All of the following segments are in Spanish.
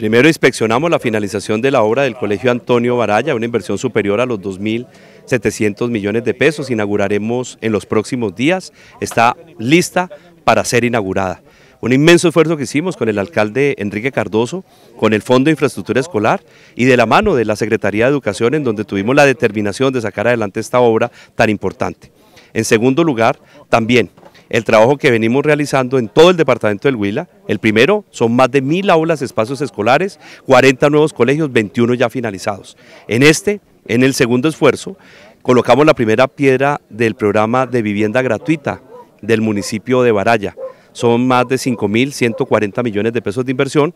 Primero inspeccionamos la finalización de la obra del Colegio Antonio Baraya, una inversión superior a los 2.700 millones de pesos. Inauguraremos en los próximos días, está lista para ser inaugurada. Un inmenso esfuerzo que hicimos con el alcalde Enrique Cardoso, con el Fondo de Infraestructura Escolar y de la mano de la Secretaría de Educación en donde tuvimos la determinación de sacar adelante esta obra tan importante. En segundo lugar, también el trabajo que venimos realizando en todo el departamento del Huila. El primero son más de mil aulas, espacios escolares, 40 nuevos colegios, 21 ya finalizados. En este, en el segundo esfuerzo, colocamos la primera piedra del programa de vivienda gratuita del municipio de Baraya. Son más de 5.140 millones de pesos de inversión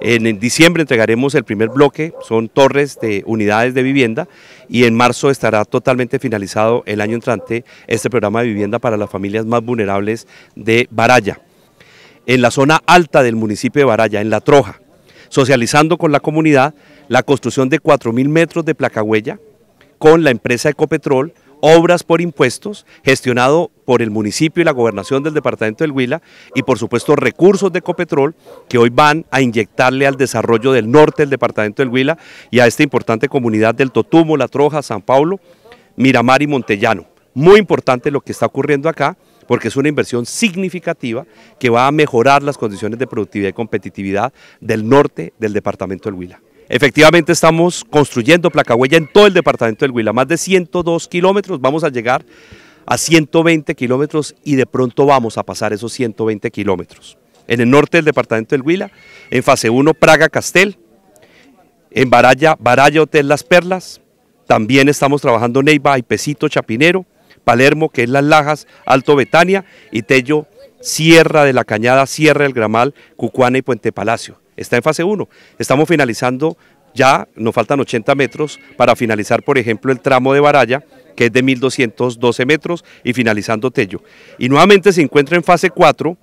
en diciembre entregaremos el primer bloque, son torres de unidades de vivienda y en marzo estará totalmente finalizado el año entrante este programa de vivienda para las familias más vulnerables de Baraya. En la zona alta del municipio de Baraya, en La Troja, socializando con la comunidad la construcción de 4.000 metros de placa huella con la empresa Ecopetrol, Obras por Impuestos, gestionado por el municipio y la gobernación del departamento del Huila, y por supuesto recursos de Ecopetrol que hoy van a inyectarle al desarrollo del norte del departamento del Huila y a esta importante comunidad del Totumo, La Troja, San Pablo, Miramar y Montellano. Muy importante lo que está ocurriendo acá porque es una inversión significativa que va a mejorar las condiciones de productividad y competitividad del norte del departamento del Huila. Efectivamente estamos construyendo placa en todo el departamento del Huila, más de 102 kilómetros, vamos a llegar a 120 kilómetros y de pronto vamos a pasar esos 120 kilómetros. En el norte del departamento del Huila, en fase 1 Praga-Castel, en Baraya, Hotel Las Perlas, también estamos trabajando Neiva, Pesito, Chapinero, Palermo, que es Las Lajas, Alto Betania y Tello, Sierra de la Cañada, Sierra del Gramal, Cucuana y Puente Palacio está en fase 1. Estamos finalizando ya, nos faltan 80 metros para finalizar, por ejemplo, el tramo de Baraya, que es de 1.212 metros, y finalizando Tello. Y nuevamente se encuentra en fase 4,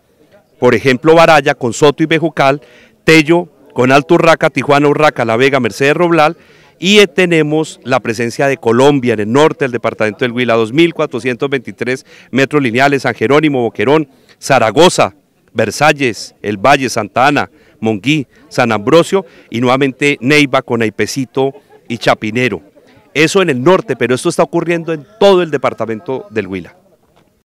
por ejemplo, Baraya con Soto y Bejucal, Tello con Alto Urraca, Tijuana, Urraca, La Vega, Mercedes Roblal, y eh, tenemos la presencia de Colombia en el norte del departamento del Huila, 2.423 metros lineales, San Jerónimo, Boquerón, Zaragoza, Versalles, El Valle, Santa Ana, Monguí, San Ambrosio y nuevamente Neiva, con Aipecito y Chapinero. Eso en el norte, pero esto está ocurriendo en todo el departamento del Huila.